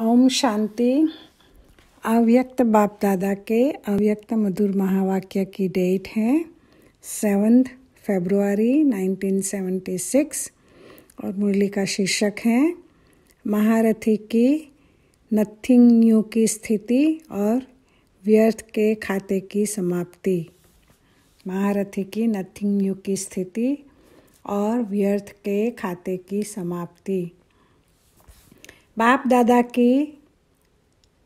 ओम शांति अव्यक्त बाप दादा के अव्यक्त मधुर महावाक्य की डेट है सेवन्थ फेब्रुआरी 1976 और मुरली का शीर्षक है महारथी की नथिंग न्यू की स्थिति और व्यर्थ के खाते की समाप्ति महारथी की नथिंग न्यू की स्थिति और व्यर्थ के खाते की समाप्ति बाप दादा की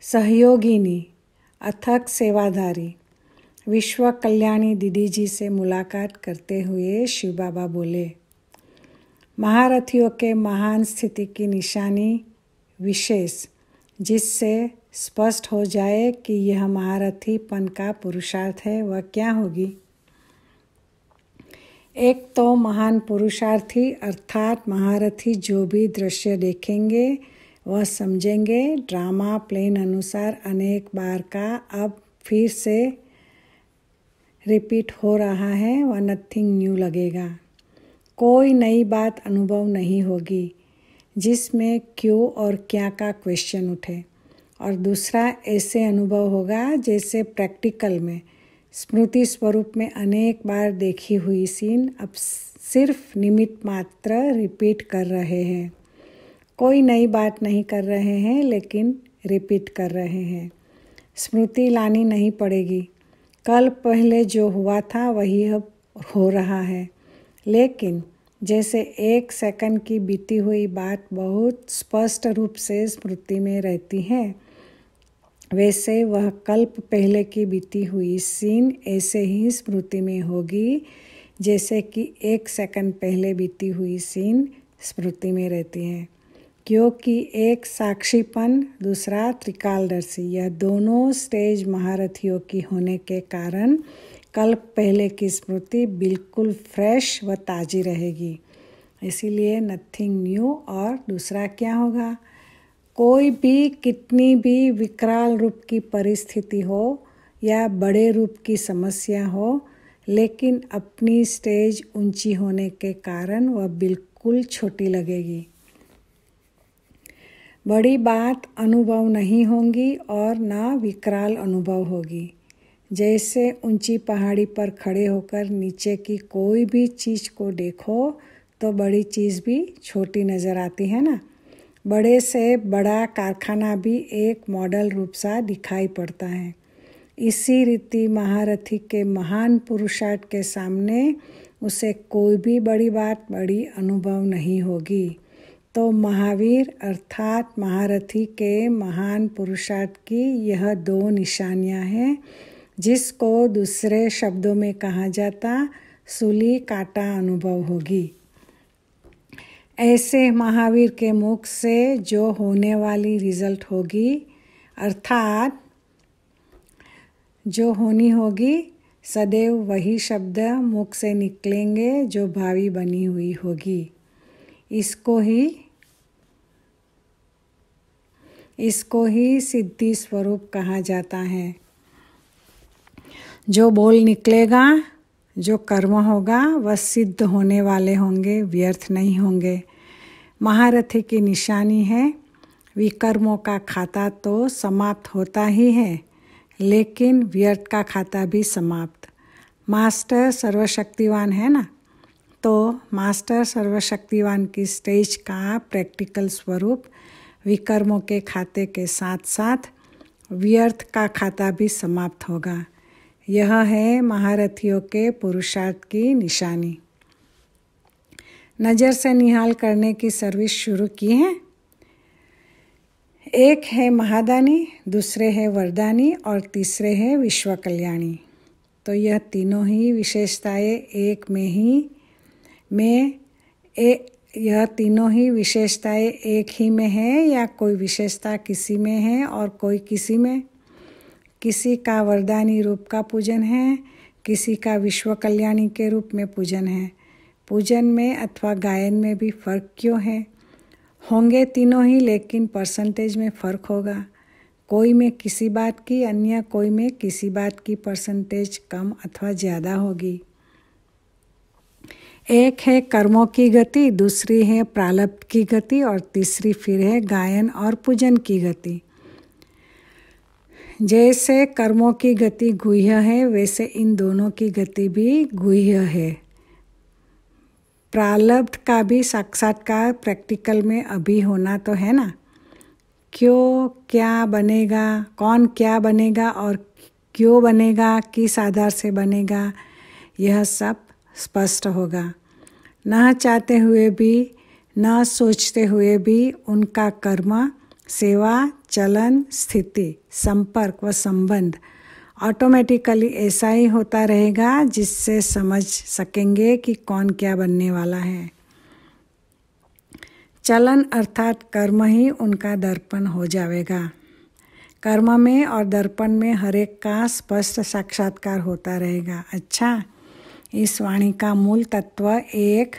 सहयोगिनी अथक सेवाधारी विश्व कल्याणी दीदी जी से मुलाकात करते हुए शिव बाबा बोले महारथियों के महान स्थिति की निशानी विशेष जिससे स्पष्ट हो जाए कि यह महारथीपन का पुरुषार्थ है वह क्या होगी एक तो महान पुरुषार्थी अर्थात महारथी जो भी दृश्य देखेंगे वह समझेंगे ड्रामा प्लेन अनुसार अनेक बार का अब फिर से रिपीट हो रहा है वह नथिंग न्यू लगेगा कोई नई बात अनुभव नहीं होगी जिसमें क्यों और क्या का क्वेश्चन उठे और दूसरा ऐसे अनुभव होगा जैसे प्रैक्टिकल में स्मृति स्वरूप में अनेक बार देखी हुई सीन अब सिर्फ निमित मात्र रिपीट कर रहे हैं कोई नई बात नहीं कर रहे हैं लेकिन रिपीट कर रहे हैं स्मृति लानी नहीं पड़ेगी कल पहले जो हुआ था वही अब हो रहा है लेकिन जैसे एक सेकंड की बीती हुई बात बहुत स्पष्ट रूप से स्मृति में रहती है वैसे वह कल्प पहले की बीती हुई सीन ऐसे ही स्मृति में होगी जैसे कि एक सेकंड पहले बीती हुई सीन स्मृति में रहती है क्योंकि एक साक्षीपन दूसरा त्रिकालदर्शी यह दोनों स्टेज महारथियों की होने के कारण कल पहले की स्मृति बिल्कुल फ्रेश व ताज़ी रहेगी इसीलिए नथिंग न्यू और दूसरा क्या होगा कोई भी कितनी भी विकराल रूप की परिस्थिति हो या बड़े रूप की समस्या हो लेकिन अपनी स्टेज ऊंची होने के कारण वह बिल्कुल छोटी लगेगी बड़ी बात अनुभव नहीं होंगी और ना विकराल अनुभव होगी जैसे ऊंची पहाड़ी पर खड़े होकर नीचे की कोई भी चीज़ को देखो तो बड़ी चीज़ भी छोटी नज़र आती है ना बड़े से बड़ा कारखाना भी एक मॉडल रूप सा दिखाई पड़ता है इसी रीति महारथी के महान पुरुषार्थ के सामने उसे कोई भी बड़ी बात बड़ी अनुभव नहीं होगी तो महावीर अर्थात महारथी के महान पुरुषार्थ की यह दो निशानियां हैं जिसको दूसरे शब्दों में कहा जाता सूली काटा अनुभव होगी ऐसे महावीर के मुख से जो होने वाली रिजल्ट होगी अर्थात जो होनी होगी सदैव वही शब्द मुख से निकलेंगे जो भावी बनी हुई होगी इसको ही इसको ही सिद्धि स्वरूप कहा जाता है जो बोल निकलेगा जो कर्म होगा वह सिद्ध होने वाले होंगे व्यर्थ नहीं होंगे महारथी की निशानी है विकर्मों का खाता तो समाप्त होता ही है लेकिन व्यर्थ का खाता भी समाप्त मास्टर सर्वशक्तिवान है ना मास्टर सर्वशक्तिवान की स्टेज का प्रैक्टिकल स्वरूप विकर्मों के खाते के साथ साथ व्यर्थ का खाता भी समाप्त होगा यह है महारथियों के पुरुषार्थ की निशानी नज़र से निहाल करने की सर्विस शुरू की है एक है महादानी दूसरे है वरदानी और तीसरे है विश्व कल्याणी तो यह तीनों ही विशेषताएं एक में ही में ए यह तीनों ही विशेषताएं एक ही में है या कोई विशेषता किसी में है और कोई किसी में किसी का वरदानी रूप का पूजन है किसी का विश्व कल्याणी के रूप में पूजन है पूजन में अथवा गायन में भी फर्क क्यों है होंगे तीनों ही लेकिन परसेंटेज में फ़र्क होगा कोई में किसी बात की अन्य कोई में किसी बात की परसेंटेज कम अथवा ज़्यादा होगी एक है कर्मों की गति दूसरी है प्रालब्ध की गति और तीसरी फिर है गायन और पूजन की गति जैसे कर्मों की गति गुह्य है वैसे इन दोनों की गति भी गुह्य है प्रालब्ध का भी साक्षात्कार प्रैक्टिकल में अभी होना तो है ना क्यों क्या बनेगा कौन क्या बनेगा और क्यों बनेगा किस आधार से बनेगा यह सब स्पष्ट होगा ना चाहते हुए भी ना सोचते हुए भी उनका कर्म सेवा चलन स्थिति संपर्क व संबंध ऑटोमेटिकली ऐसा ही होता रहेगा जिससे समझ सकेंगे कि कौन क्या बनने वाला है चलन अर्थात कर्म ही उनका दर्पण हो जाएगा कर्म में और दर्पण में हरेक का स्पष्ट साक्षात्कार होता रहेगा अच्छा इस वाणी का मूल तत्व एक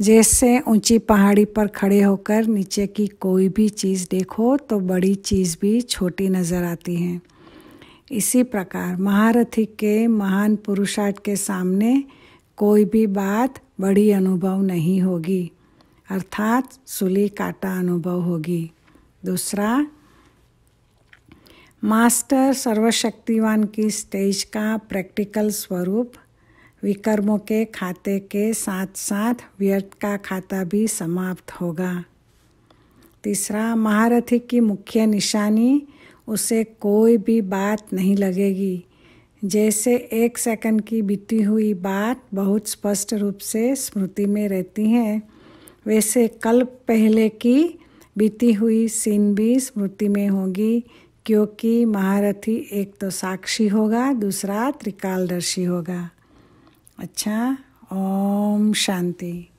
जैसे ऊंची पहाड़ी पर खड़े होकर नीचे की कोई भी चीज़ देखो तो बड़ी चीज़ भी छोटी नज़र आती है इसी प्रकार महारथी के महान पुरुषार्थ के सामने कोई भी बात बड़ी अनुभव नहीं होगी अर्थात सुली काटा अनुभव होगी दूसरा मास्टर सर्वशक्तिवान की स्टेज का प्रैक्टिकल स्वरूप विकर्मों के खाते के साथ साथ व्यर्थ का खाता भी समाप्त होगा तीसरा महारथी की मुख्य निशानी उसे कोई भी बात नहीं लगेगी जैसे एक सेकंड की बीती हुई बात बहुत स्पष्ट रूप से स्मृति में रहती है वैसे कल पहले की बीती हुई सीन भी स्मृति में होगी क्योंकि महारथी एक तो साक्षी होगा दूसरा त्रिकालदर्शी होगा अच्छा ओम शांति